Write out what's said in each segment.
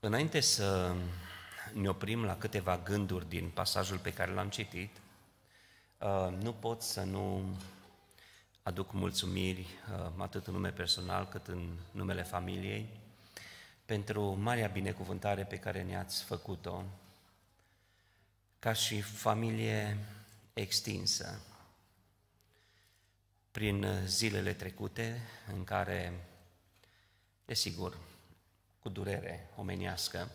Înainte să ne oprim la câteva gânduri din pasajul pe care l-am citit, uh, nu pot să nu aduc mulțumiri uh, atât în nume personal cât în numele familiei pentru marea binecuvântare pe care ne-ați făcut-o ca și familie extinsă. Prin zilele trecute în care, desigur, cu durere omenească,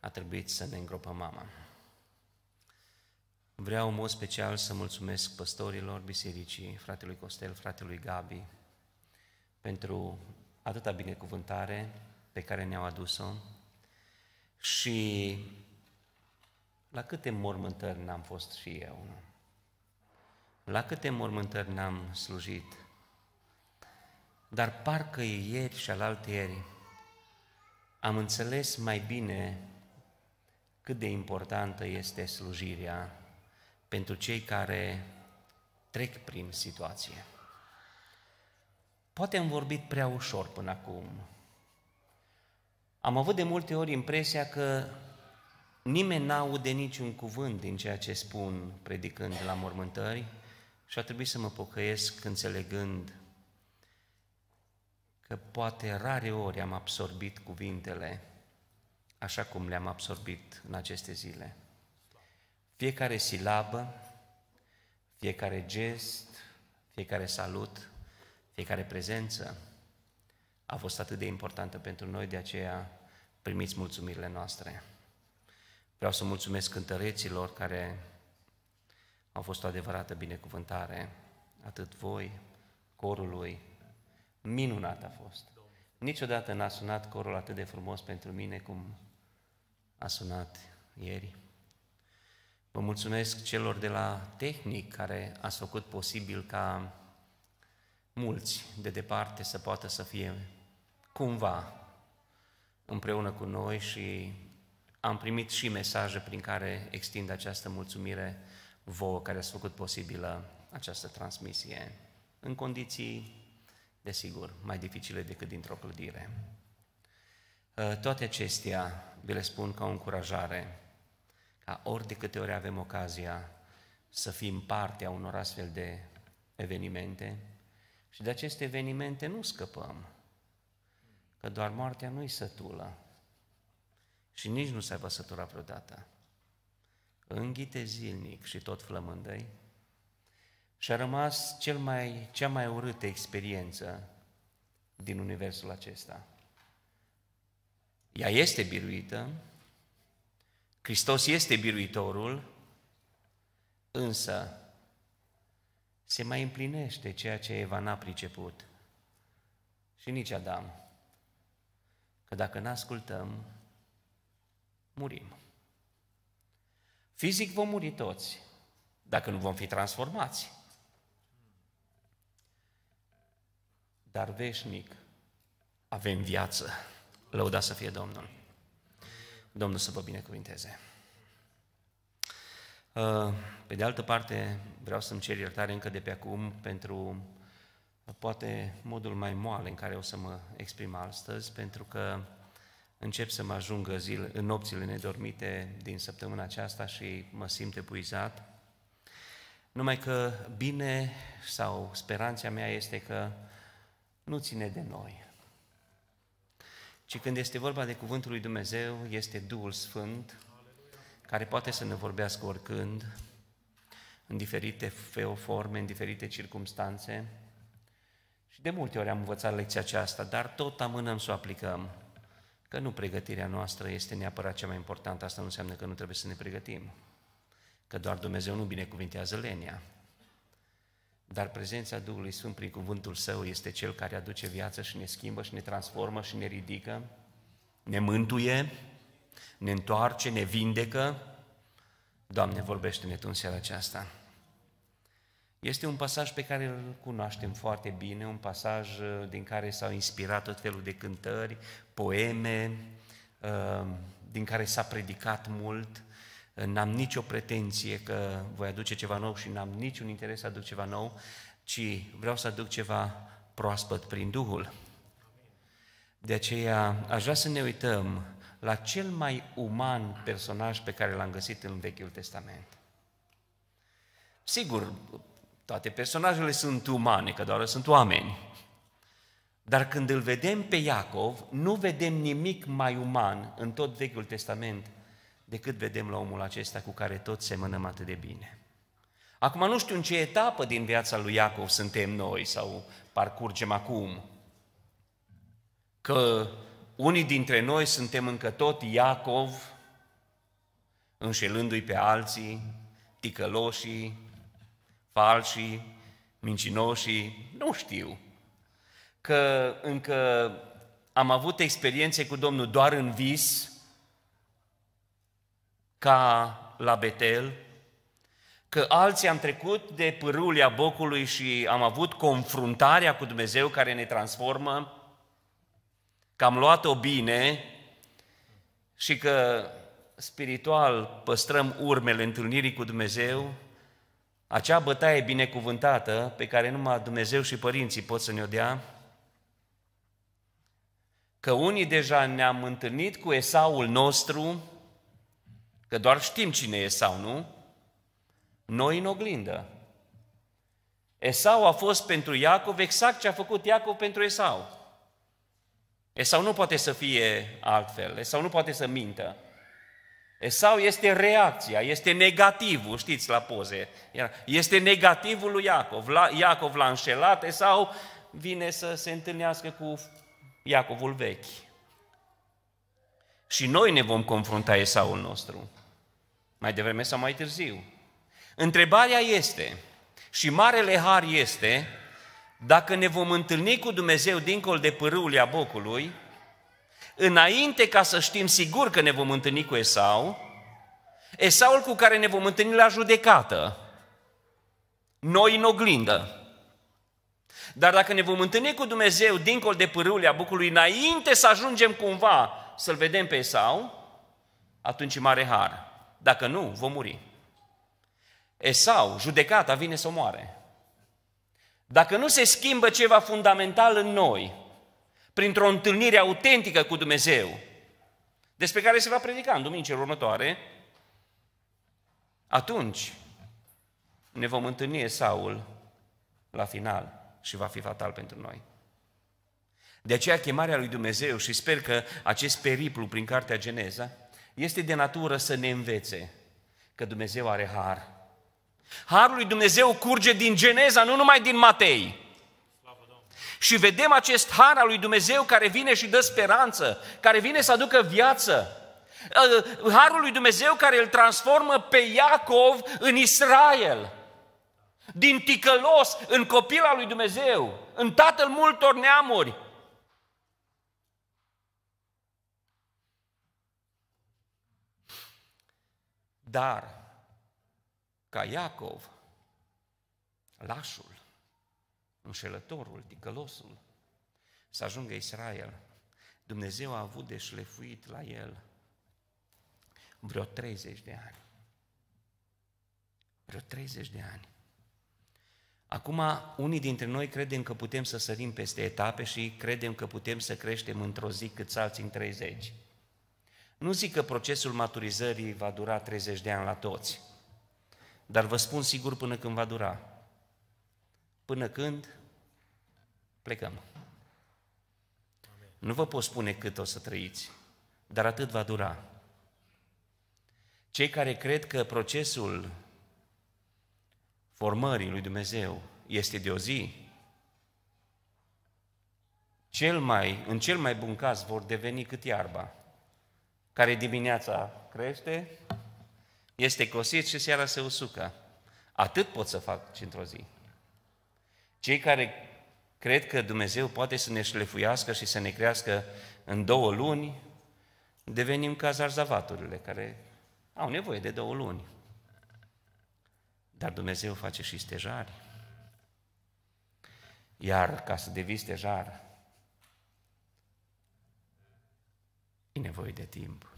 a trebuit să ne îngropăm mama. Vreau în mod special să mulțumesc păstorilor bisericii, fratelui Costel, fratelui Gabi, pentru atâta binecuvântare pe care ne-au adus-o și la câte mormântări n-am fost și eu, la câte mormântări n-am slujit, dar parcă ieri și alaltă ieri am înțeles mai bine cât de importantă este slujirea pentru cei care trec prin situație. Poate am vorbit prea ușor până acum. Am avut de multe ori impresia că nimeni n-aude niciun cuvânt din ceea ce spun predicând la mormântări și a trebuit să mă pocăiesc înțelegând că poate rare ori am absorbit cuvintele așa cum le-am absorbit în aceste zile. Fiecare silabă, fiecare gest, fiecare salut, fiecare prezență a fost atât de importantă pentru noi, de aceea primiți mulțumirile noastre. Vreau să mulțumesc cântăreților care au fost o adevărată binecuvântare, atât voi, corului, Minunat a fost. Niciodată n-a sunat corul atât de frumos pentru mine cum a sunat ieri. Vă mulțumesc celor de la tehnic care a făcut posibil ca mulți de departe să poată să fie cumva împreună cu noi și am primit și mesaje prin care extind această mulțumire vouă care ați făcut posibilă această transmisie în condiții desigur, mai dificile decât dintr-o clădire. Uh, toate acestea vi le spun ca o încurajare, ca ori de câte ori avem ocazia să fim parte a unor astfel de evenimente și de aceste evenimente nu scăpăm, că doar moartea nu-i sătulă și nici nu se va sătura vreodată. Înghite zilnic și tot flămândăi, și a rămas cel mai, cea mai urâtă experiență din universul acesta. Ea este biruită, Hristos este biruitorul, însă se mai împlinește ceea ce Eva n-a priceput și nici Adam. Că dacă nu ascultăm, murim. Fizic vom muri toți, dacă nu vom fi transformați. dar veșnic avem viață. Lăuda să fie Domnul. Domnul să vă binecuvinteze. Uh, pe de altă parte, vreau să-mi cer iertare încă de pe acum pentru uh, poate modul mai moale în care o să mă exprim astăzi, pentru că încep să mă ajungă zile, în nopțile nedormite din săptămâna aceasta și mă simt epuizat. Numai că bine sau speranța mea este că nu ține de noi, ci când este vorba de Cuvântul lui Dumnezeu, este Duhul Sfânt, care poate să ne vorbească oricând, în diferite feoforme, în diferite circunstanțe. Și de multe ori am învățat lecția aceasta, dar tot amânăm să o aplicăm, că nu pregătirea noastră este neapărat cea mai importantă, asta nu înseamnă că nu trebuie să ne pregătim, că doar Dumnezeu nu binecuvintează lenia, dar prezența Duhului Sfânt prin cuvântul Său este Cel care aduce viață și ne schimbă și ne transformă și ne ridică, ne mântuie, ne întoarce, ne vindecă. Doamne, vorbește-ne Tu în seara aceasta. Este un pasaj pe care îl cunoaștem foarte bine, un pasaj uh, din care s-au inspirat tot felul de cântări, poeme, uh, din care s-a predicat mult, N-am nicio pretenție că voi aduce ceva nou și n-am niciun interes să aduc ceva nou, ci vreau să aduc ceva proaspăt prin Duhul. De aceea aș vrea să ne uităm la cel mai uman personaj pe care l-am găsit în Vechiul Testament. Sigur, toate personajele sunt umane, că doar sunt oameni. Dar când îl vedem pe Iacov, nu vedem nimic mai uman în tot Vechiul Testament decât vedem la omul acesta cu care toți semănăm atât de bine. Acum nu știu în ce etapă din viața lui Iacov suntem noi sau parcurgem acum. Că unii dintre noi suntem încă tot Iacov, înșelându-i pe alții, ticăloșii, falșii, mincinoșii, nu știu. Că încă am avut experiențe cu Domnul doar în vis, ca la Betel, că alții am trecut de pârulia bocului și am avut confruntarea cu Dumnezeu care ne transformă, că am luat-o bine și că spiritual păstrăm urmele întâlnirii cu Dumnezeu, acea bătaie binecuvântată pe care numai Dumnezeu și părinții pot să ne-o dea, că unii deja ne-am întâlnit cu Esaul nostru, Că doar știm cine e sau nu. Noi în oglindă. Esau a fost pentru Iacov exact ce a făcut Iacov pentru Esau. Esau nu poate să fie altfel, Esau nu poate să mintă. Esau este reacția, este negativul, știți la poze, este negativul lui Iacov. La, Iacov l-a înșelat, Esau vine să se întâlnească cu Iacovul vechi. Și noi ne vom confrunta Esaul nostru mai devreme sau mai târziu. Întrebarea este, și marele har este, dacă ne vom întâlni cu Dumnezeu dincolo de pârâul Iabocului, înainte ca să știm sigur că ne vom întâlni cu Esau, Esaul cu care ne vom întâlni la judecată, noi în oglindă. Dar dacă ne vom întâlni cu Dumnezeu dincolo de pârâul Iabocului, înainte să ajungem cumva să-l vedem pe Esau, atunci e mare har. Dacă nu, vom muri. Esau, judecata, vine să o moare. Dacă nu se schimbă ceva fundamental în noi, printr-o întâlnire autentică cu Dumnezeu, despre care se va predica în duminicile următoare, atunci ne vom întâlni Esaul la final și va fi fatal pentru noi. De aceea chemarea lui Dumnezeu și sper că acest periplu prin cartea Geneza este de natură să ne învețe că Dumnezeu are har. Harul lui Dumnezeu curge din Geneza, nu numai din Matei. Și vedem acest har al lui Dumnezeu care vine și dă speranță, care vine să aducă viață. Ă, harul lui Dumnezeu care îl transformă pe Iacov în Israel. Din ticălos în copil al lui Dumnezeu, în tatăl multor neamuri. Dar, ca Iacov, lașul, înșelătorul, ticălosul, să ajungă Israel, Dumnezeu a avut de șlefuit la el vreo 30 de ani. Vreo 30 de ani. Acum, unii dintre noi credem că putem să sărim peste etape și credem că putem să creștem într-o zi cât alții în 30. Nu zic că procesul maturizării va dura 30 de ani la toți, dar vă spun sigur până când va dura. Până când plecăm. Nu vă pot spune cât o să trăiți, dar atât va dura. Cei care cred că procesul formării lui Dumnezeu este de o zi, cel mai, în cel mai bun caz vor deveni cât iarba, care dimineața crește, este cosit și seara se usucă. Atât pot să fac într-o zi. Cei care cred că Dumnezeu poate să ne șlefuiască și să ne crească în două luni, devenim ca zarzavaturile care au nevoie de două luni. Dar Dumnezeu face și stejari. Iar ca să devii stejar, nevoie de timp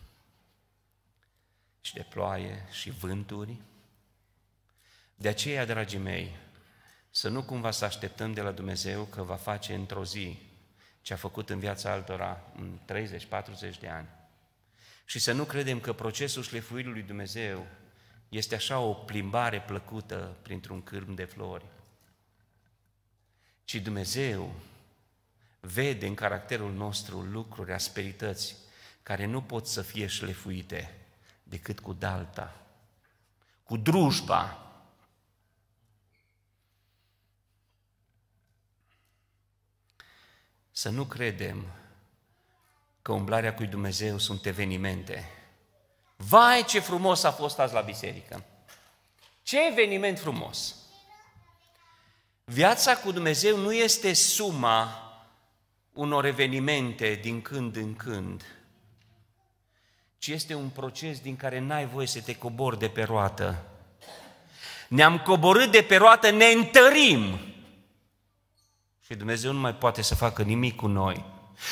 și de ploaie și vânturi. De aceea, dragii mei, să nu cumva să așteptăm de la Dumnezeu că va face într-o zi ce a făcut în viața altora în 30-40 de ani. Și să nu credem că procesul șlefuirii lui Dumnezeu este așa o plimbare plăcută printr-un cârm de flori. Ci Dumnezeu vede în caracterul nostru lucruri, asperități, care nu pot să fie șlefuite decât cu dalta, cu drujba. Să nu credem că umblarea cu Dumnezeu sunt evenimente. Vai, ce frumos a fost azi la biserică! Ce eveniment frumos! Viața cu Dumnezeu nu este suma unor evenimente din când în când – ci este un proces din care n-ai voie să te cobori de pe roată. Ne-am coborât de pe roată, ne întărim. Și Dumnezeu nu mai poate să facă nimic cu noi.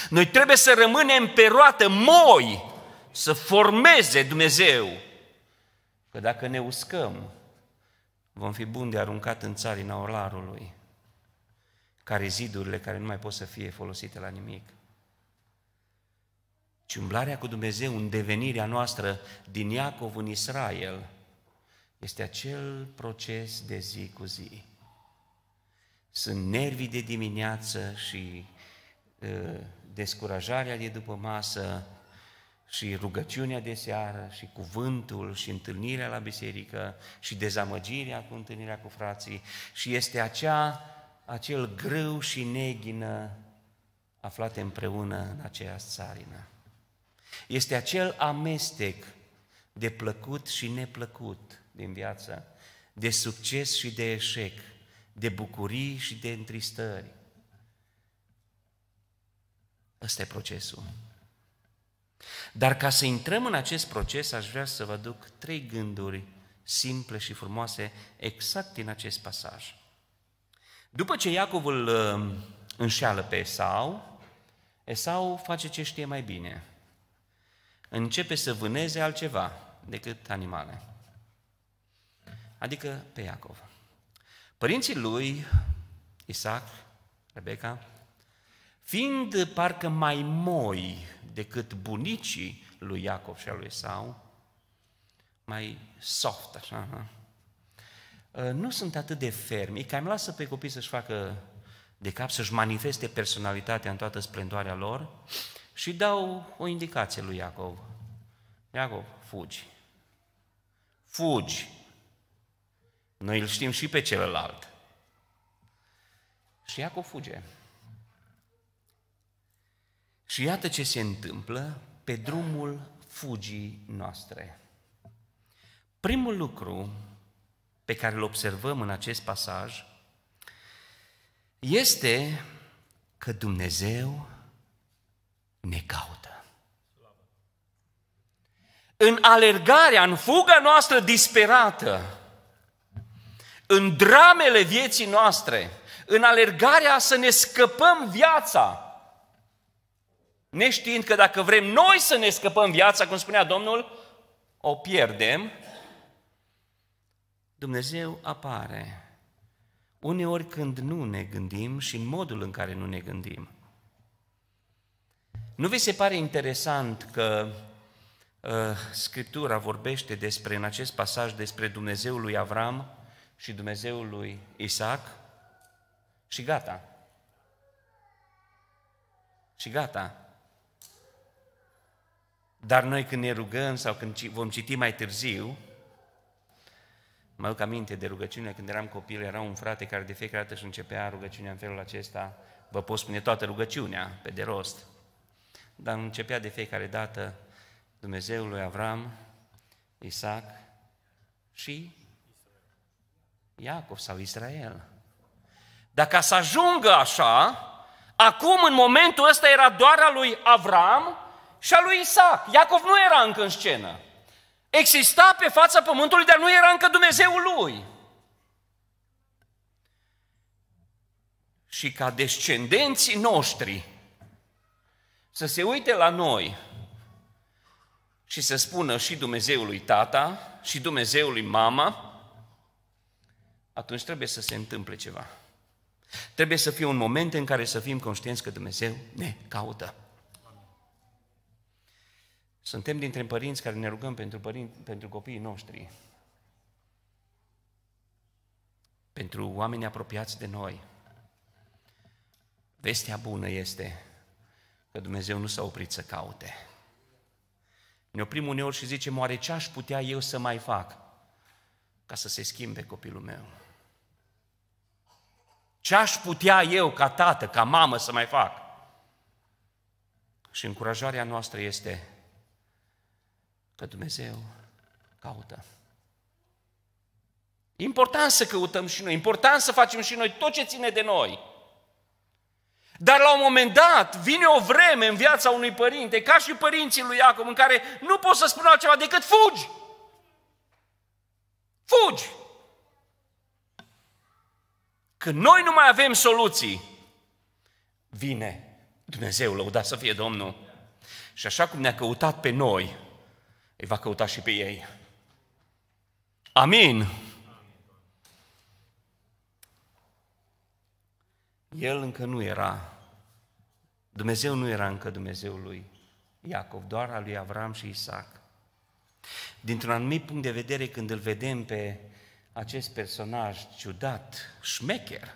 Noi trebuie să rămânem pe roată moi, să formeze Dumnezeu. Că dacă ne uscăm, vom fi buni de aruncat în țarina olarului, care zidurile care nu mai pot să fie folosite la nimic ci umblarea cu Dumnezeu în devenirea noastră din Iacov în Israel este acel proces de zi cu zi. Sunt nervii de dimineață și ă, descurajarea de după masă și rugăciunea de seară și cuvântul și întâlnirea la biserică și dezamăgirea cu întâlnirea cu frații și este acea, acel grâu și neghină aflate împreună în aceeași țarină. Este acel amestec de plăcut și neplăcut din viață, de succes și de eșec, de bucurii și de întristări. Ăsta e procesul. Dar ca să intrăm în acest proces, aș vrea să vă duc trei gânduri simple și frumoase exact din acest pasaj. După ce Iacov îl uh, înșeală pe Esau, Esau face ce știe mai bine – începe să vâneze altceva decât animale. Adică pe Iacov. Părinții lui, Isaac, Rebecca, fiind parcă mai moi decât bunicii lui Iacov și al lui Sau, mai soft, așa, nu? Ă, nu sunt atât de fermi, că îmi lasă pe copii să-și facă de cap, să-și manifeste personalitatea în toată splendoarea lor, și dau o indicație lui Iacov. Iacov, fugi. Fugi. Noi îl știm și pe celălalt. Și Iacov fuge. Și iată ce se întâmplă pe drumul fugii noastre. Primul lucru pe care îl observăm în acest pasaj este că Dumnezeu ne caută. În alergarea, în fuga noastră disperată, în dramele vieții noastre, în alergarea să ne scăpăm viața, neștiind că dacă vrem noi să ne scăpăm viața, cum spunea Domnul, o pierdem, Dumnezeu apare. Uneori când nu ne gândim și în modul în care nu ne gândim. Nu vi se pare interesant că uh, Scriptura vorbește despre, în acest pasaj despre Dumnezeul lui Avram și Dumnezeul lui Isaac? Și gata. Și gata. Dar noi când ne rugăm sau când vom citi mai târziu, mă aduc aminte de rugăciune, când eram copil, era un frate care de fiecare dată își începea rugăciunea în felul acesta, vă pot spune toată rugăciunea, pe de rost dar începea de fiecare dată Dumnezeul lui Avram, Isaac și Iacov sau Israel. Dacă să ajungă așa, acum în momentul ăsta era doar a lui Avram și a lui Isaac. Iacov nu era încă în scenă. Exista pe fața pământului, dar nu era încă Dumnezeul lui. Și ca descendenții noștri, să se uite la noi și să spună și Dumnezeului tata și Dumnezeului mama, atunci trebuie să se întâmple ceva. Trebuie să fie un moment în care să fim conștienți că Dumnezeu ne caută. Suntem dintre părinți care ne rugăm pentru, părinți, pentru copiii noștri, pentru oameni apropiați de noi. Vestea bună este că Dumnezeu nu s-a oprit să caute. Ne oprim uneori și zicem, oare ce aș putea eu să mai fac ca să se schimbe copilul meu? Ce aș putea eu ca tată, ca mamă să mai fac? Și încurajarea noastră este că Dumnezeu caută. important să căutăm și noi, important să facem și noi tot ce ține de noi. Dar la un moment dat vine o vreme în viața unui părinte, ca și părinții lui Iacob, în care nu poți să spună altceva decât fugi. Fugi! Când noi nu mai avem soluții, vine Dumnezeu, lăudat să fie Domnul. Și așa cum ne-a căutat pe noi, îi va căuta și pe ei. Amin. El încă nu era Dumnezeu nu era încă Dumnezeul lui Iacov, doar al lui Avram și Isaac. Dintr-un anumit punct de vedere, când îl vedem pe acest personaj ciudat, șmecher,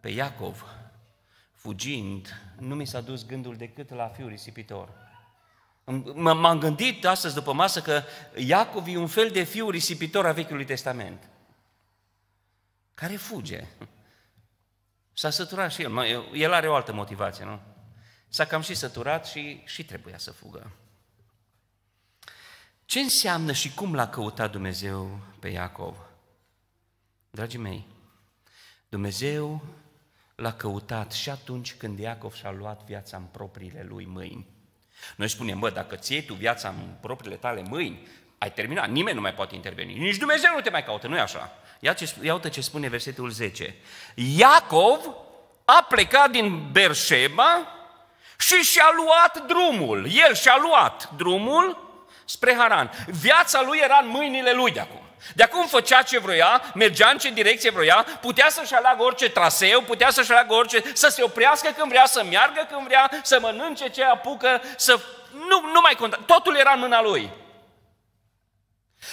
pe Iacov, fugind, nu mi s-a dus gândul decât la fiul risipitor. M-am gândit astăzi după masă că Iacov e un fel de fiu risipitor a Vechiului Testament, care fuge. S-a săturat și el. Mă, el are o altă motivație, nu? S-a cam și săturat și, și trebuia să fugă. Ce înseamnă și cum l-a căutat Dumnezeu pe Iacov? Dragii mei, Dumnezeu l-a căutat și atunci când Iacov și-a luat viața în propriile lui mâini. Noi spunem, bă, dacă ți tu viața în propriile tale mâini, ai terminat, nimeni nu mai poate interveni, nici Dumnezeu nu te mai caută, nu-i așa? Ia ce, ia uite ce spune versetul 10. Iacov a plecat din Berșeba și și-a luat drumul. El și-a luat drumul spre Haran. Viața lui era în mâinile lui de acum. De acum făcea ce vroia, mergea în ce direcție vroia, putea să-și aleagă orice traseu, putea să-și aleagă orice, să se oprească când vrea, să meargă când vrea, să mănânce ce apucă, să... Nu, nu mai conta. Totul era în mâna lui.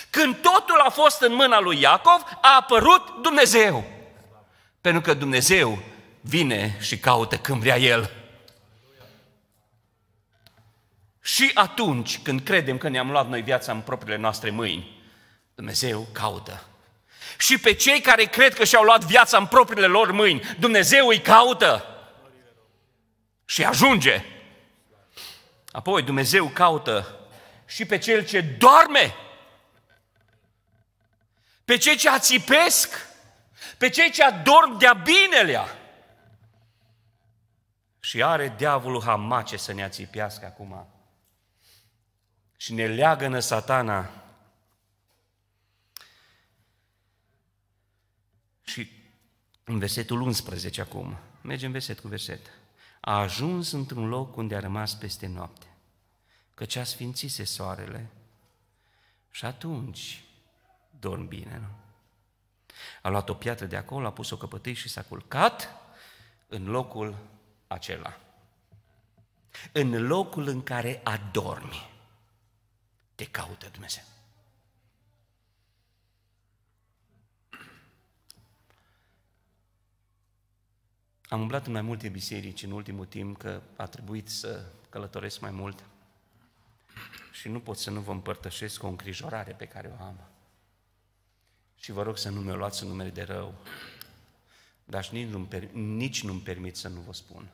Când totul a fost în mâna lui Iacov, a apărut Dumnezeu. Pentru că Dumnezeu vine și caută când vrea El. Și atunci când credem că ne-am luat noi viața în propriile noastre mâini, Dumnezeu caută. Și pe cei care cred că și-au luat viața în propriile lor mâini, Dumnezeu îi caută și ajunge. Apoi Dumnezeu caută și pe cel ce doarme pe cei ce ațipesc, pe cei ce adorm de-a binelea. Și are diavolul hamace să ne ațipească acum. Și ne în satana. Și în versetul 11 acum, mergem verset cu verset. A ajuns într-un loc unde a rămas peste noapte, căci a sfințise soarele. Și atunci dorm bine, nu? A luat o piatră de acolo, a pus-o căpătâi și s-a culcat în locul acela. În locul în care adormi, te caută Dumnezeu. Am umblat în mai multe biserici în ultimul timp că a trebuit să călătoresc mai mult și nu pot să nu vă împărtășesc o îngrijorare pe care o am. Și vă rog să nu mi-o luați în numele de rău, dar nici nu-mi, nici nu-mi permit să nu vă spun.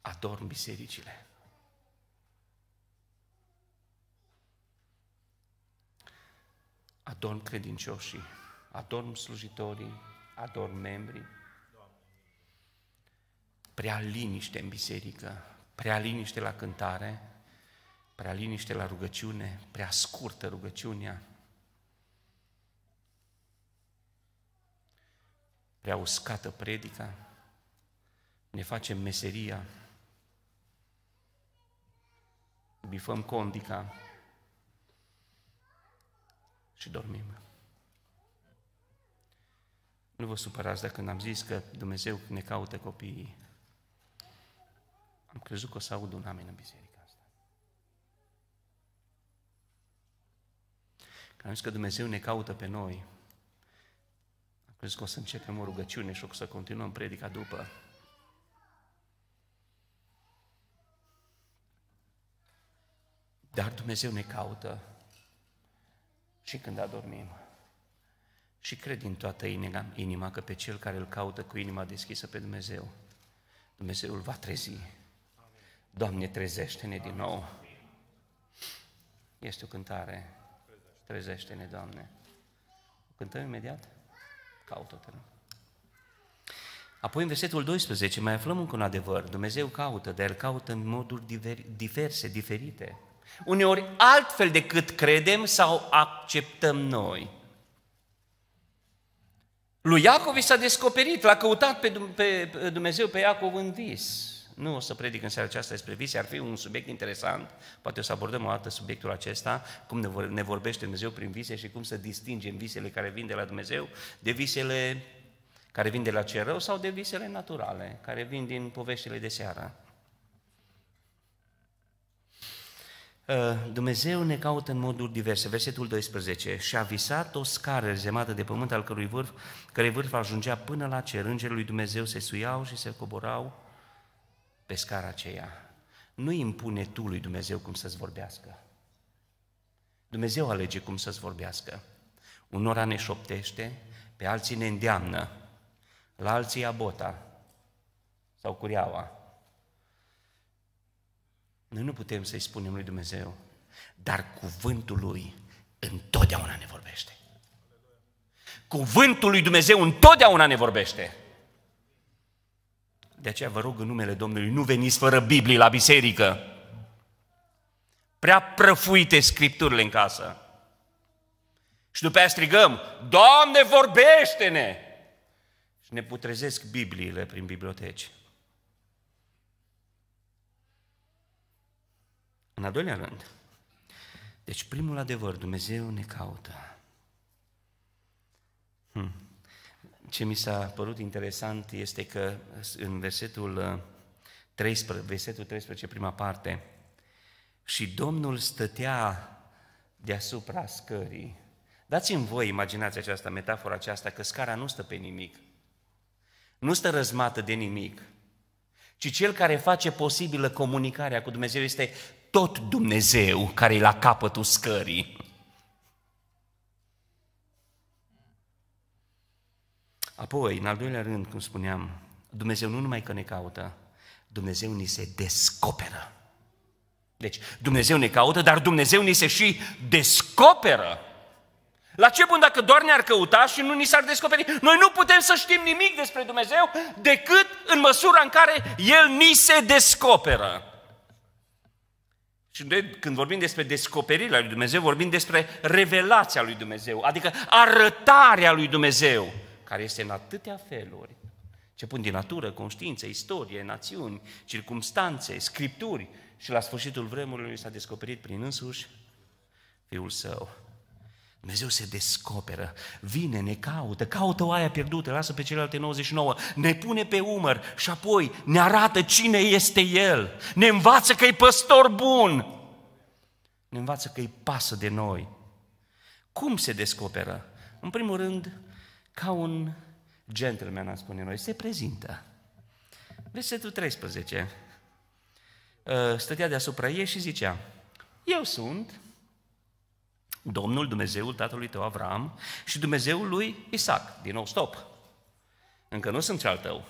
Adorm bisericile. Adorm credincioșii, adorm slujitorii, adorm membrii. Prea liniște în biserică, prea liniște la cântare, prea liniște la rugăciune, prea scurtă rugăciunea, prea uscată predica, ne facem meseria, bifăm condica și dormim. Nu vă supărați dacă n-am zis că Dumnezeu ne caută copiii. Am crezut că o să aud un amen în biserica asta. Că am zis că Dumnezeu ne caută pe noi, Crezi că o să începem o rugăciune și o să continuăm predica după? Dar Dumnezeu ne caută și când adormim. Și cred din toată inima că pe cel care îl caută cu inima deschisă pe Dumnezeu, Dumnezeu îl va trezi. Doamne, trezește-ne din nou. Este o cântare. Trezește-ne, Doamne. O cântăm imediat? Caută-te. Apoi în versetul 12 mai aflăm încă un adevăr. Dumnezeu caută, dar El caută în moduri diverse, diferite. Uneori altfel decât credem sau acceptăm noi. Lui Iacov i s-a descoperit, l-a căutat pe Dumnezeu pe Iacov în vis. Nu o să predic în seara aceasta despre vise, ar fi un subiect interesant, poate o să abordăm o dată subiectul acesta, cum ne vorbește Dumnezeu prin vise și cum să distingem visele care vin de la Dumnezeu de visele care vin de la cer rău sau de visele naturale, care vin din poveștile de seară. Uh, Dumnezeu ne caută în moduri diverse. Versetul 12. Și a visat o scară rezemată de pământ al cărui vârf, cărui vârf ajungea până la cer. Îngerii lui Dumnezeu se suiau și se coborau pe scara aceea. Nu impune tu lui Dumnezeu cum să-ți vorbească. Dumnezeu alege cum să-ți vorbească. Unora ne șoptește, pe alții ne îndeamnă, la alții ia bota sau curiaua. Noi nu putem să-i spunem lui Dumnezeu, dar cuvântul lui întotdeauna ne vorbește. Cuvântul lui Dumnezeu întotdeauna ne vorbește. De aceea vă rog în numele Domnului, nu veniți fără Biblie la biserică. Prea prăfuite scripturile în casă. Și după aia strigăm, Doamne, vorbește-ne! Și ne putrezesc Bibliile prin biblioteci. În al doilea rând, deci primul adevăr, Dumnezeu ne caută. Hmm ce mi s-a părut interesant este că în versetul 13, uh, versetul 13 prima parte, și Domnul stătea deasupra scării. Dați-mi voi, imaginați această metaforă aceasta, că scara nu stă pe nimic. Nu stă răzmată de nimic, ci cel care face posibilă comunicarea cu Dumnezeu este tot Dumnezeu care e la capătul scării. Apoi, în al doilea rând, cum spuneam, Dumnezeu nu numai că ne caută, Dumnezeu ni se descoperă. Deci, Dumnezeu ne caută, dar Dumnezeu ni se și descoperă. La ce bun dacă doar ne-ar căuta și nu ni s-ar descoperi? Noi nu putem să știm nimic despre Dumnezeu decât în măsura în care El ni se descoperă. Și noi când vorbim despre descoperirea lui Dumnezeu, vorbim despre revelația lui Dumnezeu, adică arătarea lui Dumnezeu care este în atâtea feluri, începând din natură, conștiință, istorie, națiuni, circumstanțe, scripturi, și la sfârșitul vremurilor s-a descoperit prin însuși Fiul Său. Dumnezeu se descoperă, vine, ne caută, caută oaia pierdută, lasă pe celelalte 99, ne pune pe umăr și apoi ne arată cine este El, ne învață că e păstor bun, ne învață că îi pasă de noi. Cum se descoperă? În primul rând, ca un gentleman, am spune noi, se prezintă. Versetul 13. Ă, stătea deasupra ei și zicea, eu sunt Domnul Dumnezeul tatălui tău Avram și Dumnezeul lui Isaac. Din nou, stop! Încă nu sunt cel tău.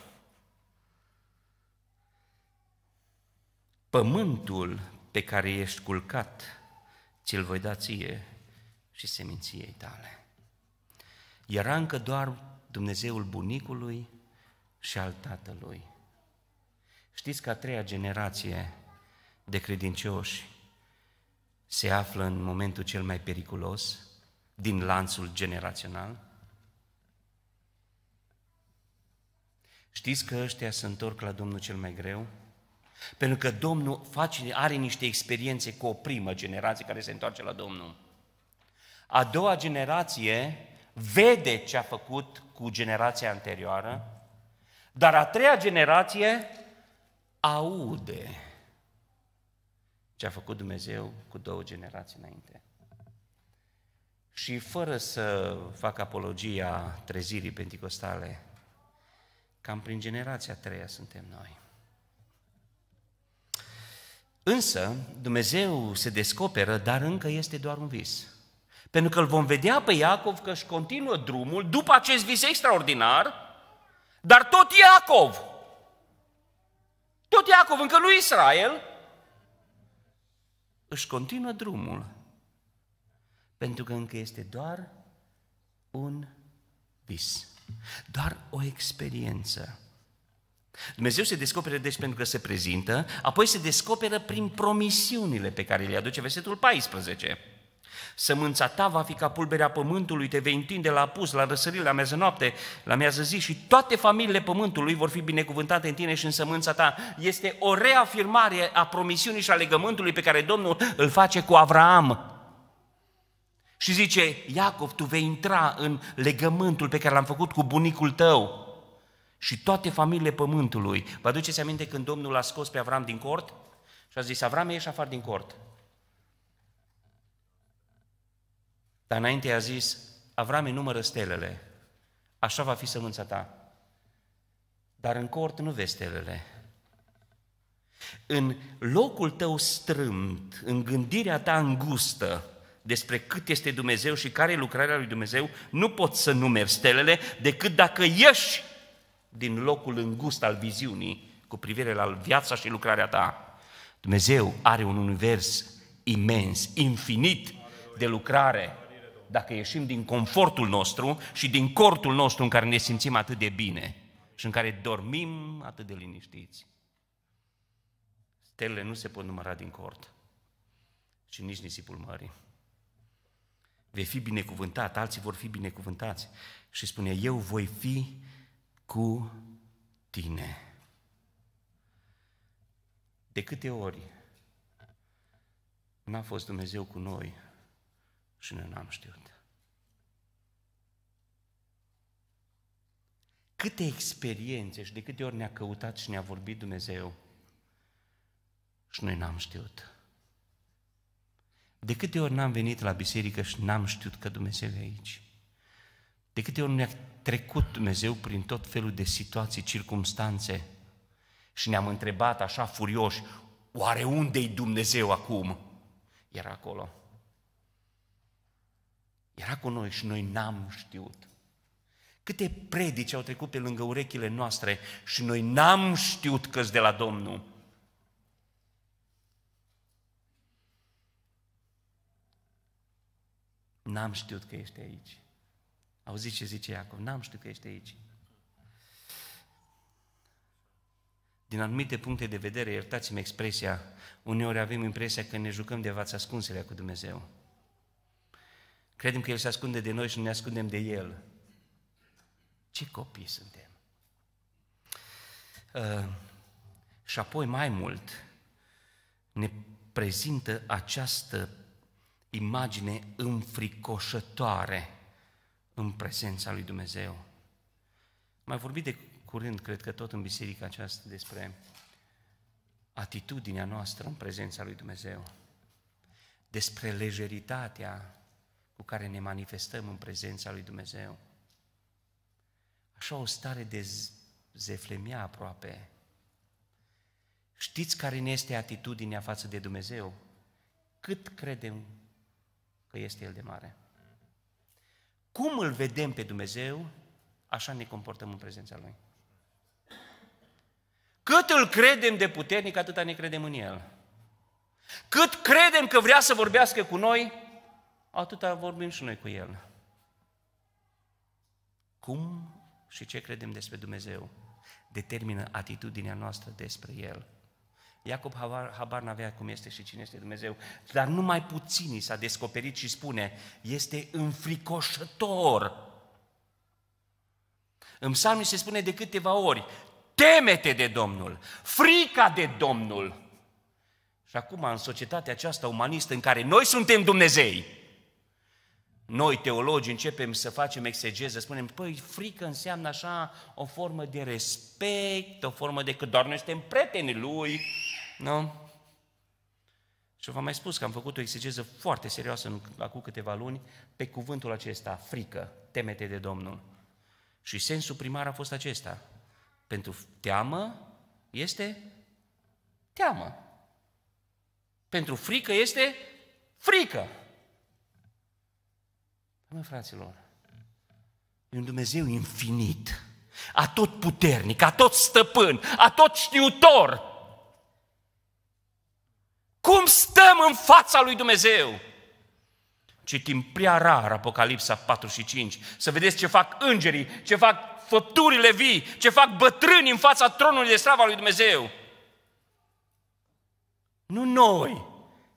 Pământul pe care ești culcat, ți-l voi da ție și seminției tale. Era încă doar Dumnezeul bunicului și al tatălui. Știți că a treia generație de credincioși se află în momentul cel mai periculos din lanțul generațional? Știți că ăștia se întorc la Domnul cel mai greu? Pentru că Domnul face, are niște experiențe cu o primă generație care se întoarce la Domnul. A doua generație vede ce a făcut cu generația anterioară, dar a treia generație aude ce a făcut Dumnezeu cu două generații înainte. Și fără să fac apologia trezirii pentecostale, cam prin generația a treia suntem noi. Însă, Dumnezeu se descoperă, dar încă este doar un vis. Pentru că îl vom vedea pe Iacov că își continuă drumul după acest vis extraordinar, dar tot Iacov, tot Iacov, încă nu Israel, își continuă drumul, pentru că încă este doar un vis, doar o experiență. Dumnezeu se descoperă deci pentru că se prezintă, apoi se descoperă prin promisiunile pe care le aduce versetul 14. Sămânța ta va fi ca pulberea pământului, te vei întinde la apus, la răsărit, la mează noapte, la mează zi și toate familiile pământului vor fi binecuvântate în tine și în sămânța ta. Este o reafirmare a promisiunii și a legământului pe care Domnul îl face cu Avraam. Și zice, Iacov, tu vei intra în legământul pe care l-am făcut cu bunicul tău și toate familiile pământului. Vă aduceți aminte când Domnul a scos pe Avram din cort? Și a zis, Avram, ieși afară din cort. Dar înainte a zis, Avrame numără stelele, așa va fi sămânța ta. Dar în cort nu vezi stelele. În locul tău strâmt, în gândirea ta îngustă despre cât este Dumnezeu și care e lucrarea lui Dumnezeu, nu poți să numeri stelele decât dacă ieși din locul îngust al viziunii cu privire la viața și lucrarea ta. Dumnezeu are un univers imens, infinit de lucrare dacă ieșim din confortul nostru și din cortul nostru în care ne simțim atât de bine și în care dormim atât de liniștiți. Stelele nu se pot număra din cort și nici nisipul mării. Vei fi binecuvântat, alții vor fi binecuvântați. Și spune, eu voi fi cu tine. De câte ori n-a fost Dumnezeu cu noi și noi n-am știut. Câte experiențe și de câte ori ne-a căutat și ne-a vorbit Dumnezeu și noi n-am știut. De câte ori n-am venit la biserică și n-am știut că Dumnezeu e aici. De câte ori ne-a trecut Dumnezeu prin tot felul de situații, circumstanțe și ne-am întrebat așa furioși, oare unde-i Dumnezeu acum? Era acolo era cu noi și noi n-am știut. Câte predici au trecut pe lângă urechile noastre și noi n-am știut că de la Domnul. N-am știut că ești aici. Auzi ce zice Iacov, n-am știut că ești aici. Din anumite puncte de vedere, iertați-mi expresia, uneori avem impresia că ne jucăm de vați ascunsele cu Dumnezeu. Credem că El se ascunde de noi și ne ascundem de El. Ce copii suntem! Uh, și apoi mai mult ne prezintă această imagine înfricoșătoare în prezența lui Dumnezeu. Mai vorbit de curând, cred că tot în biserica aceasta, despre atitudinea noastră în prezența lui Dumnezeu, despre lejeritatea cu care ne manifestăm în prezența lui Dumnezeu. Așa o stare de zeflemia aproape. Știți care ne este atitudinea față de Dumnezeu? Cât credem că este El de mare? Cum îl vedem pe Dumnezeu, așa ne comportăm în prezența Lui. Cât îl credem de puternic, atâta ne credem în El. Cât credem că vrea să vorbească cu noi, atâta vorbim și noi cu El. Cum și ce credem despre Dumnezeu determină atitudinea noastră despre El. Iacob habar, habar n-avea cum este și cine este Dumnezeu, dar numai puținii s-a descoperit și spune, este înfricoșător. În psalmi se spune de câteva ori, temete de Domnul, frica de Domnul. Și acum, în societatea aceasta umanistă în care noi suntem Dumnezei, noi, teologii, începem să facem exegeză, spunem, păi, frică înseamnă așa o formă de respect, o formă de că doar noi suntem prieteni lui, nu? Și v-am mai spus că am făcut o exegeză foarte serioasă acum câteva luni pe cuvântul acesta, frică, temete de Domnul. Și sensul primar a fost acesta. Pentru teamă este teamă. Pentru frică este frică. Da, mă, fraților, e un Dumnezeu infinit, atot puternic, atot stăpân, atot știutor. Cum stăm în fața lui Dumnezeu? Citim prea rar Apocalipsa 4 și 5, să vedeți ce fac îngerii, ce fac făpturile vii, ce fac bătrâni în fața tronului de slavă lui Dumnezeu. Nu noi,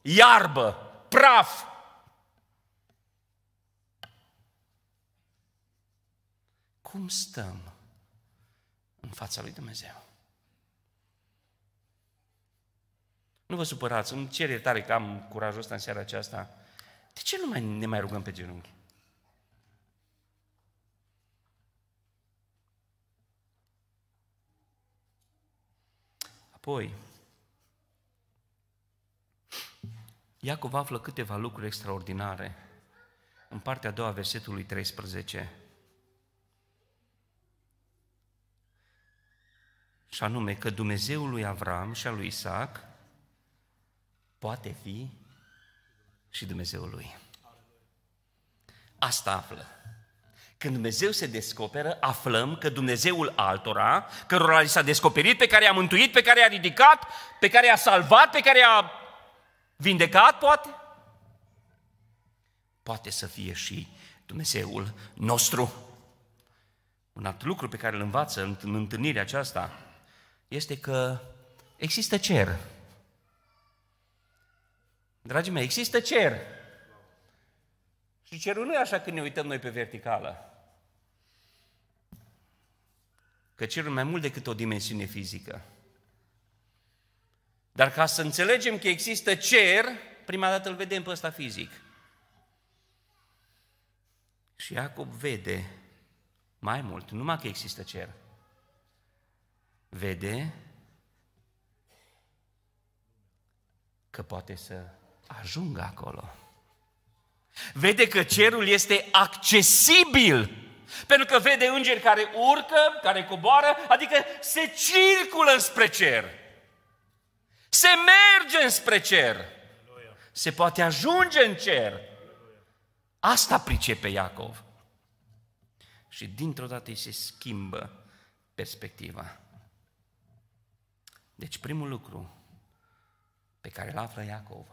iarbă, praf, cum stăm în fața lui Dumnezeu. Nu vă supărați, îmi cer iertare că am curajul ăsta în seara aceasta. De ce nu mai ne mai rugăm pe genunchi? Apoi, Iacov află câteva lucruri extraordinare în partea a doua versetului 13. și anume că Dumnezeul lui Avram și al lui Isaac poate fi și Dumnezeul lui. Asta află. Când Dumnezeu se descoperă, aflăm că Dumnezeul altora, cărora li s-a descoperit, pe care i-a mântuit, pe care i-a ridicat, pe care i-a salvat, pe care i-a vindecat, poate, poate să fie și Dumnezeul nostru. Un alt lucru pe care îl învață în întâlnirea aceasta este că există cer. Dragii mei, există cer. Și cerul nu e așa când ne uităm noi pe verticală. Că cerul e mai mult decât o dimensiune fizică. Dar ca să înțelegem că există cer, prima dată îl vedem pe ăsta fizic. Și Iacob vede mai mult, numai că există cer vede că poate să ajungă acolo. Vede că cerul este accesibil, pentru că vede îngeri care urcă, care coboară, adică se circulă spre cer. Se merge spre cer. Se poate ajunge în cer. Asta pricepe Iacov. Și dintr-o dată îi se schimbă perspectiva. Deci primul lucru pe care îl află Iacov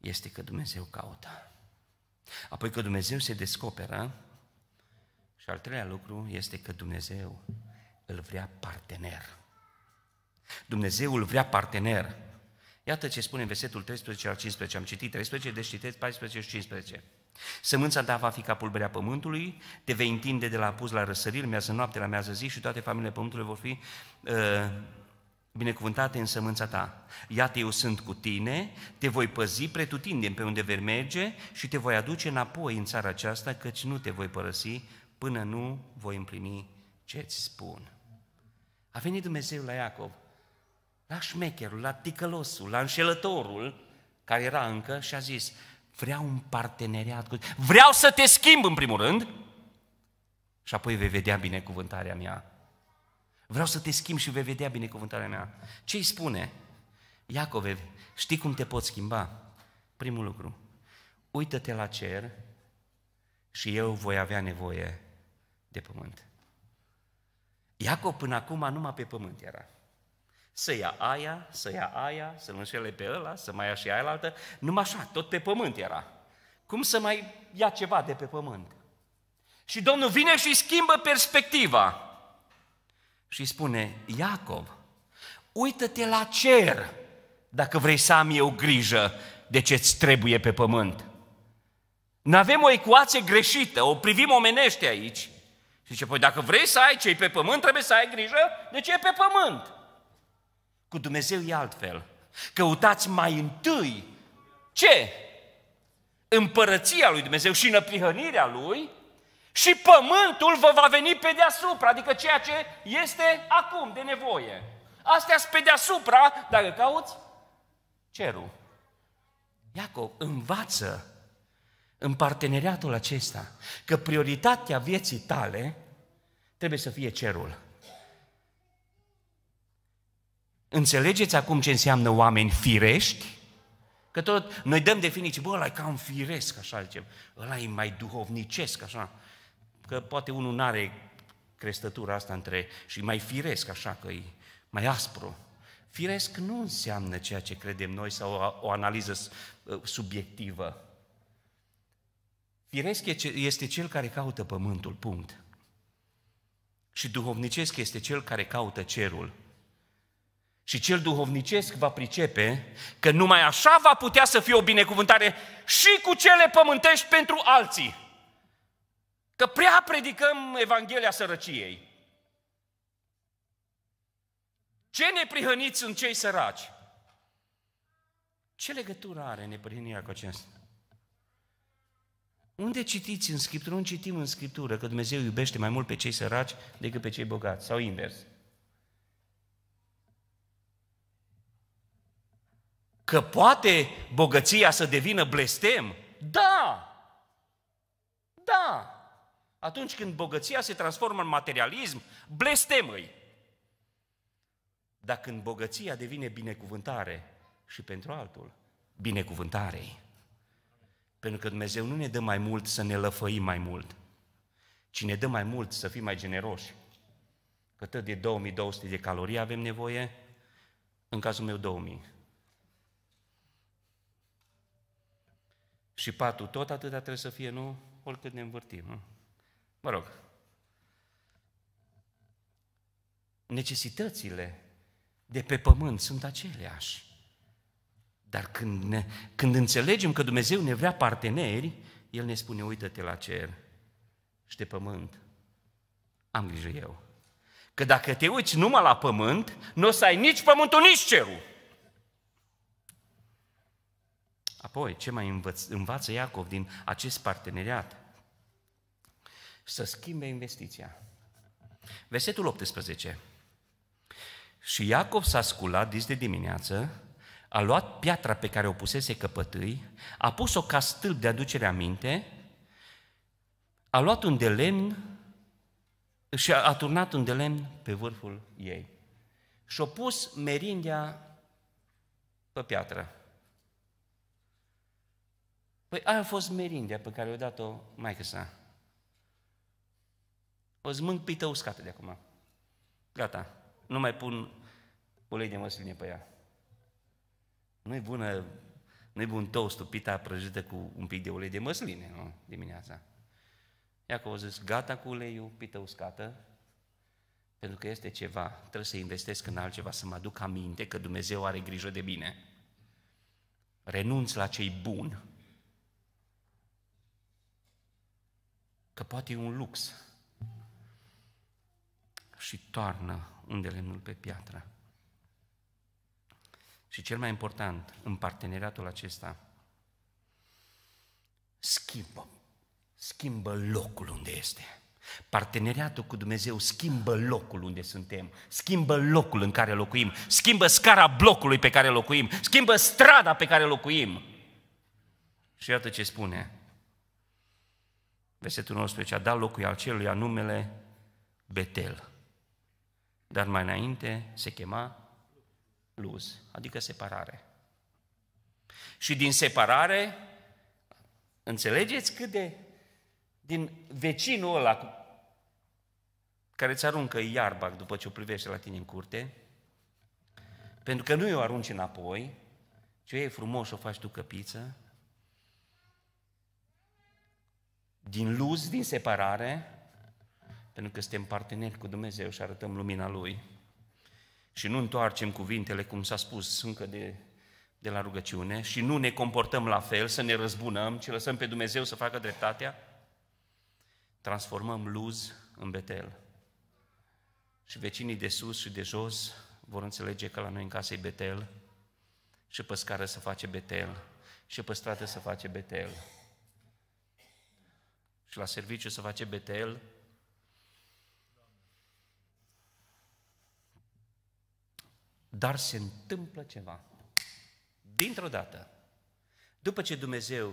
este că Dumnezeu caută. Apoi că Dumnezeu se descoperă și al treilea lucru este că Dumnezeu îl vrea partener. Dumnezeu îl vrea partener. Iată ce spune în versetul 13 al 15, am citit 13, deci citesc 14 și 15. Sămânța ta va fi ca pulberea pământului, te vei întinde de la apus la răsărit, mează noapte, la mează zi și toate familiile pământului vor fi uh, binecuvântate în sămânța ta. Iată, eu sunt cu tine, te voi păzi pretutindeni pe unde vei merge și te voi aduce înapoi în țara aceasta, căci nu te voi părăsi până nu voi împlini ce-ți spun. A venit Dumnezeu la Iacov, la șmecherul, la ticălosul, la înșelătorul, care era încă și a zis, vreau un parteneriat cu Vreau să te schimb în primul rând și apoi vei vedea binecuvântarea mea Vreau să te schimb și vei vedea binecuvântarea mea. Ce îi spune? Iacove, știi cum te poți schimba? Primul lucru, uită-te la cer și eu voi avea nevoie de pământ. Iacov până acum numai pe pământ era. Să ia aia, să ia aia, să-l înșele pe ăla, să mai ia și aia la altă, numai așa, tot pe pământ era. Cum să mai ia ceva de pe pământ? Și Domnul vine și schimbă perspectiva și spune, Iacob, uită-te la cer dacă vrei să am eu grijă de ce-ți trebuie pe pământ. Nu avem o ecuație greșită, o privim omenește aici. Și zice, păi dacă vrei să ai ce pe pământ, trebuie să ai grijă de ce e pe pământ. Cu Dumnezeu e altfel. Căutați mai întâi ce? Împărăția lui Dumnezeu și năprihănirea lui și pământul vă va veni pe deasupra, adică ceea ce este acum de nevoie. Astea sunt pe deasupra, dacă cauți, cerul. Iacob învață în parteneriatul acesta că prioritatea vieții tale trebuie să fie cerul. Înțelegeți acum ce înseamnă oameni firești? Că tot noi dăm definiții, bă, ăla e cam firesc, așa zicem, ăla e mai duhovnicesc, așa că poate unul nu are crestătura asta între și mai firesc așa că e mai aspru. Firesc nu înseamnă ceea ce credem noi sau o, o analiză uh, subiectivă. Firesc este cel care caută pământul, punct. Și duhovnicesc este cel care caută cerul. Și cel duhovnicesc va pricepe că numai așa va putea să fie o binecuvântare și cu cele pământești pentru alții. Că prea predicăm Evanghelia sărăciei. Ce neprihăniți sunt cei săraci? Ce legătură are neprihănirea cu aceasta? Unde citiți în Scriptură? Nu citim în Scriptură că Dumnezeu iubește mai mult pe cei săraci decât pe cei bogați, sau invers. Că poate bogăția să devină blestem? Da! Da! Atunci când bogăția se transformă în materialism, blestemă-i. Dar când bogăția devine binecuvântare și pentru altul, binecuvântare Pentru că Dumnezeu nu ne dă mai mult să ne lăfăim mai mult, ci ne dă mai mult să fim mai generoși. Că tot de 2200 de calorii avem nevoie, în cazul meu 2000. Și patul tot atâta trebuie să fie, nu? Oricât ne învârtim. Nu? Mă rog, necesitățile de pe pământ sunt aceleași. Dar când, ne, când înțelegem că Dumnezeu ne vrea parteneri, El ne spune, uită-te la cer și de pământ. Am grijă eu. Că dacă te uiți numai la pământ, nu o să ai nici pământul, nici cerul. Apoi, ce mai învăț, învață Iacov din acest parteneriat? să schimbe investiția. Versetul 18. Și Iacov s-a sculat dis de dimineață, a luat piatra pe care o pusese căpătâi, a pus-o ca stâlp de aducere a minte, a luat un de lemn și a turnat un de lemn pe vârful ei. Și-a pus merindea pe piatră. Păi aia a fost merindea pe care o dat-o maică sa. O mânc pită uscată de acum. Gata. Nu mai pun ulei de măsline pe ea. nu e bună, nu-i bun toastul, pita prăjită cu un pic de ulei de măsline, nu? Dimineața. Ia că o zis, gata cu uleiul, pită uscată, pentru că este ceva, trebuie să investesc în altceva, să mă aduc aminte că Dumnezeu are grijă de bine Renunț la cei buni. Că poate e un lux și toarnă unde lemnul pe piatră. Și cel mai important, în parteneriatul acesta, schimbă, schimbă locul unde este. Parteneriatul cu Dumnezeu schimbă locul unde suntem, schimbă locul în care locuim, schimbă scara blocului pe care locuim, schimbă strada pe care locuim. Și iată ce spune versetul 19, a dat locul al celui numele Betel dar mai înainte se chema luz, adică separare. Și din separare, înțelegeți cât de din vecinul ăla care îți aruncă iarba după ce o privește la tine în curte, pentru că nu o arunci înapoi, ci e frumos și o faci tu căpiță, din luz, din separare, pentru că suntem parteneri cu Dumnezeu și arătăm lumina Lui. Și nu întoarcem cuvintele, cum s-a spus încă de, de la rugăciune, și nu ne comportăm la fel, să ne răzbunăm, ci lăsăm pe Dumnezeu să facă dreptatea, transformăm luz în betel. Și vecinii de sus și de jos vor înțelege că la noi în casă e betel, și pe scară să face betel, și pe stradă să face betel, și la serviciu să face betel, Dar se întâmplă ceva. Dintr-o dată, după ce Dumnezeu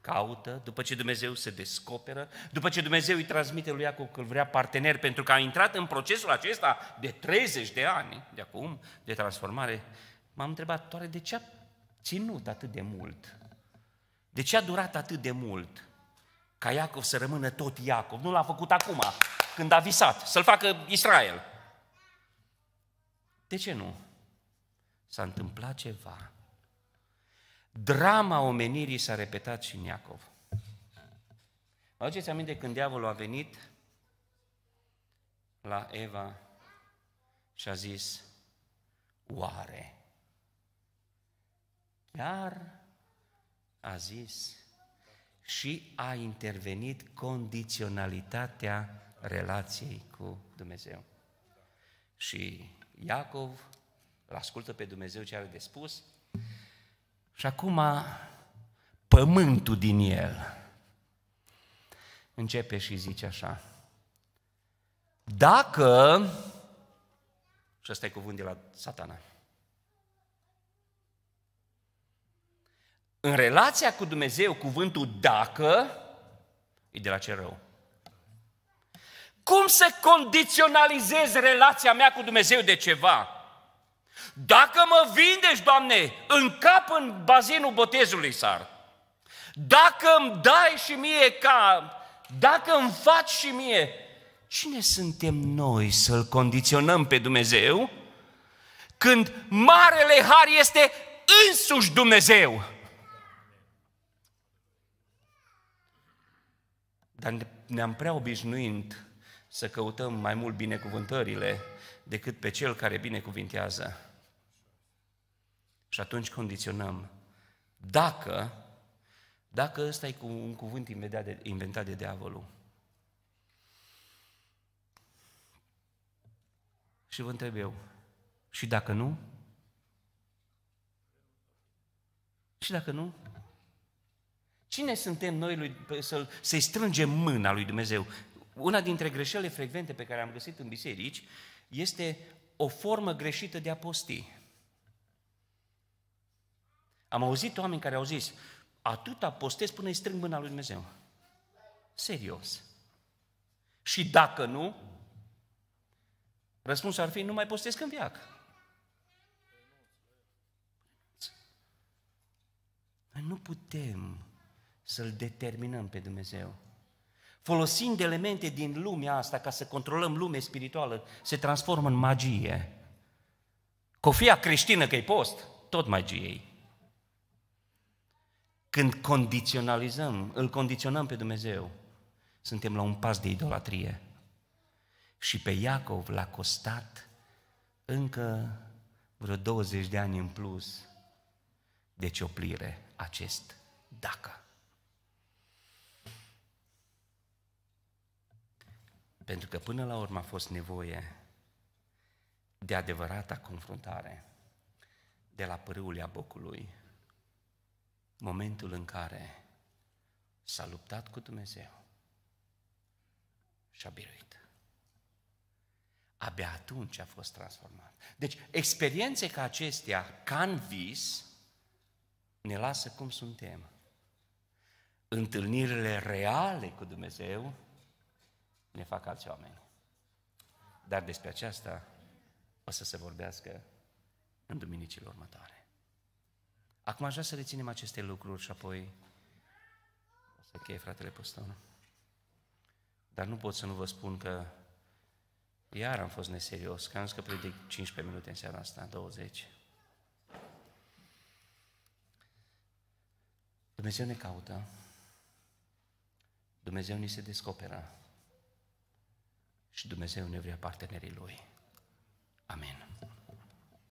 caută, după ce Dumnezeu se descoperă, după ce Dumnezeu îi transmite lui Iacov că îl vrea partener, pentru că a intrat în procesul acesta de 30 de ani, de acum, de transformare, m-am întrebat, toare de ce a ținut atât de mult? De ce a durat atât de mult ca Iacov să rămână tot Iacov? Nu l-a făcut acum, când a visat, să-l facă Israel. De ce nu? s-a întâmplat ceva. Drama omenirii s-a repetat și în Iacov. Vă aduceți aminte când diavolul a venit la Eva și a zis, oare? Chiar a zis și a intervenit condiționalitatea relației cu Dumnezeu. Și Iacov îl ascultă pe Dumnezeu ce are de spus. Și acum pământul din el începe și zice așa. Dacă, și ăsta e cuvânt de la satana, în relația cu Dumnezeu, cuvântul dacă e de la ce rău. Cum să condiționalizez relația mea cu Dumnezeu de ceva? Dacă mă vindești, Doamne, în cap în bazinul botezului sar. Dacă îmi dai și mie ca, dacă îmi faci și mie, cine suntem noi să-L condiționăm pe Dumnezeu când marele har este însuși Dumnezeu? Dar ne-am prea obișnuit să căutăm mai mult binecuvântările decât pe cel care binecuvintează. Și atunci condiționăm. Dacă, dacă ăsta e un cuvânt inventat de, inventat de diavolul. Și vă întreb eu, și dacă nu? Și dacă nu? Cine suntem noi lui, să, să strângem mâna lui Dumnezeu? Una dintre greșelile frecvente pe care am găsit în biserici este o formă greșită de apostii. Am auzit oameni care au zis, atât postez până îi strâng mâna lui Dumnezeu. Serios. Și dacă nu, răspunsul ar fi, nu mai postez când viac. Noi nu putem să-L determinăm pe Dumnezeu. Folosind elemente din lumea asta ca să controlăm lumea spirituală, se transformă în magie. Cofia creștină că i post, tot magie când condiționalizăm, îl condiționăm pe Dumnezeu, suntem la un pas de idolatrie. Și pe Iacov l-a costat încă vreo 20 de ani în plus de cioplire acest dacă. Pentru că până la urmă a fost nevoie de adevărata confruntare de la pârâul Iabocului momentul în care s-a luptat cu Dumnezeu și a biruit. Abia atunci a fost transformat. Deci, experiențe ca acestea, ca în vis, ne lasă cum suntem. Întâlnirile reale cu Dumnezeu ne fac alți oameni. Dar despre aceasta o să se vorbească în duminicile următoare. Acum aș vrea să reținem aceste lucruri și apoi o să cheie fratele Păstăună. Dar nu pot să nu vă spun că iar am fost neserios, că am zis că predic 15 minute în seara asta, 20. Dumnezeu ne caută, Dumnezeu ni se descoperă și Dumnezeu ne vrea partenerii Lui. Amen.